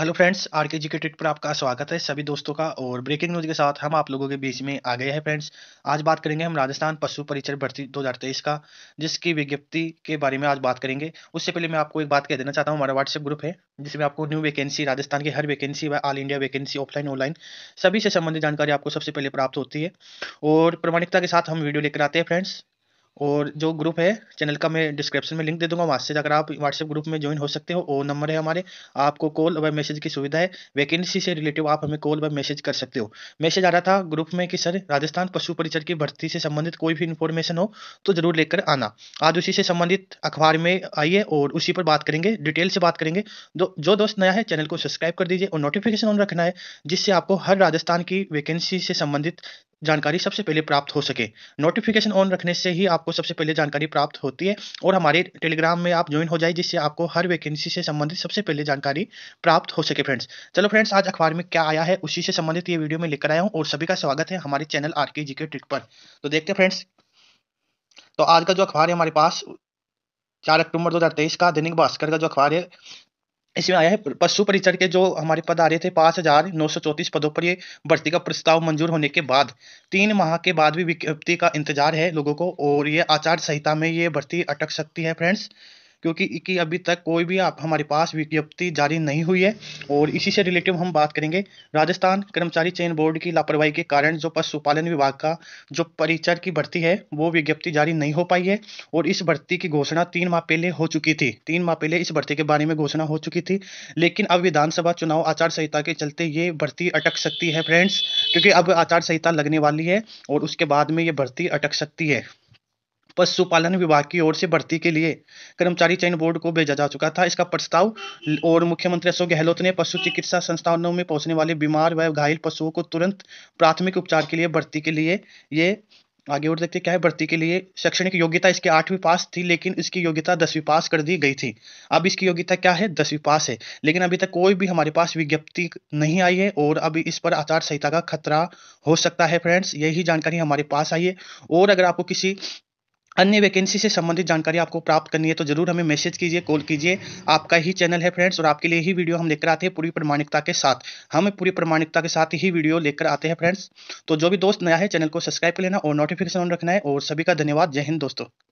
hello friends are के जी के trick पर आपका स्वागत है सभी दोस्तों का और ब्रेकिंग न्यूज के साथ हम आप लोगों के बीच में आ गए हैं फ्रेंड्स आज बात करेंगे हम राजस्थान पशु परिचर भर्ती 2023 का जिसकी विज्ञप्ति के बारे में आज बात करेंगे उससे पहले मैं आपको एक बात कह देना चाहता हूँ हमारा व्हाट्सएप ग्रुप है जिसमें आपको न्यू वैकेंसी राजस्थान की हर वैकेंसी व all India vacancy offline online सभी से संबंधित जानकारी आपको सबसे पहले प्राप्त होती है और प्रमाणिकता के साथ हम वीडियो लेकर आते हैं फ्रेंड्स और जो ग्रुप है चैनल का मैं डिस्क्रिप्शन में लिंक दे दूंगा वहाँ से अगर आप व्हाट्सएप ग्रुप में ज्वाइन हो सकते हो वो नंबर है हमारे आपको कॉल व मैसेज की सुविधा है वैकेंसी से रिलेटिव आप हमें कॉल व मैसेज कर सकते हो मैसेज आ रहा था ग्रुप में कि सर राजस्थान पशु परिचर की भर्ती से संबंधित कोई भी इन्फॉर्मेशन हो तो जरूर लेकर आना आज उसी से संबंधित अखबार में आइए और उसी पर बात करेंगे डिटेल से बात करेंगे दो, जो दोस्त नया है चैनल को सब्सक्राइब कर दीजिए और नोटिफिकेशन ऑन रखना है जिससे आपको हर राजस्थान की वैकेंसी से संबंधित जानकारी सबसे पहले प्राप्त हो सके नोटिफिकेशन ऑन रखने से ही आपको सबसे पहले जानकारी प्राप्त होती है और हमारे टेलीग्राम में आप ज्वाइन हो जाए जिससे आपको हर वैकेंसी से संबंधित सबसे पहले जानकारी प्राप्त हो सके फ्रेंड्स चलो फ्रेंड्स आज अखबार में क्या आया है उसी से संबंधित ये वीडियो में लेकर आया हूँ और सभी का स्वागत है हमारे चैनल आर के जी के ट्रिक पर तो देखते फ्रेंड्स तो आज का जो अखबार है हमारे पास चार अक्टूबर 2023 का दैनिक भास्कर का जो अखबार है इसमें आया है पशु परिचर के जो हमारे पद आ रहे थे पाँच हजार नौ सौ चौंतीस पदों पर ये भर्ती का प्रस्ताव मंजूर होने के बाद तीन माह के बाद भी विज्ञप्ति का इंतजार है लोगों को और ये आचार संहिता में ये भर्ती अटक सकती है फ्रेंड्स क्योंकि इनकी अभी तक कोई भी आप हमारे पास विज्ञप्ति जारी नहीं हुई है और इसी से रिलेटिव हम बात करेंगे राजस्थान कर्मचारी चयन बोर्ड की लापरवाही के कारण जो पशुपालन विभाग का जो परिचर की भर्ती है वो विज्ञप्ति जारी नहीं हो पाई है और इस भर्ती की घोषणा तीन माह पहले हो चुकी थी तीन माह पहले इस भर्ती के बारे में घोषणा हो चुकी थी लेकिन अब विधानसभा चुनाव आचार संहिता के चलते ये भर्ती अटक सकती है फ्रेंड्स क्योंकि अब आचार संहिता लगने वाली है और उसके बाद में ये भर्ती अटक सकती है पशुपालन विभाग की ओर से भर्ती के लिए कर्मचारी चयन बोर्ड को भेजा जा चुका था इसका प्रस्ताव और मुख्यमंत्री अशोक गहलोत ने पशु चिकित्सा संस्थानों में पहुंचने वाले बीमार व घायल पशुओं को तुरंत प्राथमिक उपचार के लिए भर्ती के लिए ये आगे और देखते क्या है भर्ती के लिए शैक्षणिक योग्यता इसकी आठवीं पास थी लेकिन इसकी योग्यता दसवीं पास कर दी गई थी अब इसकी योग्यता क्या है दसवीं पास है लेकिन अभी तक कोई भी हमारे पास विज्ञप्ति नहीं आई है और अभी इस पर आचार संहिता का खतरा हो सकता है फ्रेंड्स यही जानकारी हमारे पास आई है और अगर आपको किसी अन्य वैकेंसी से संबंधित जानकारी आपको प्राप्त करनी है तो जरूर हमें मैसेज कीजिए कॉल कीजिए आपका ही चैनल है फ्रेंड्स और आपके लिए ही वीडियो हम लेकर आते हैं पूरी प्रमाणिकता के साथ हम पूरी प्रमाणिकता के साथ ही वीडियो लेकर आते हैं फ्रेंड्स तो जो भी दोस्त नया है चैनल को सब्सक्राइब कर लेना और नोटिफिकेशन ऑन रखना है और सभी का धन्यवाद जय हिंद दोस्तों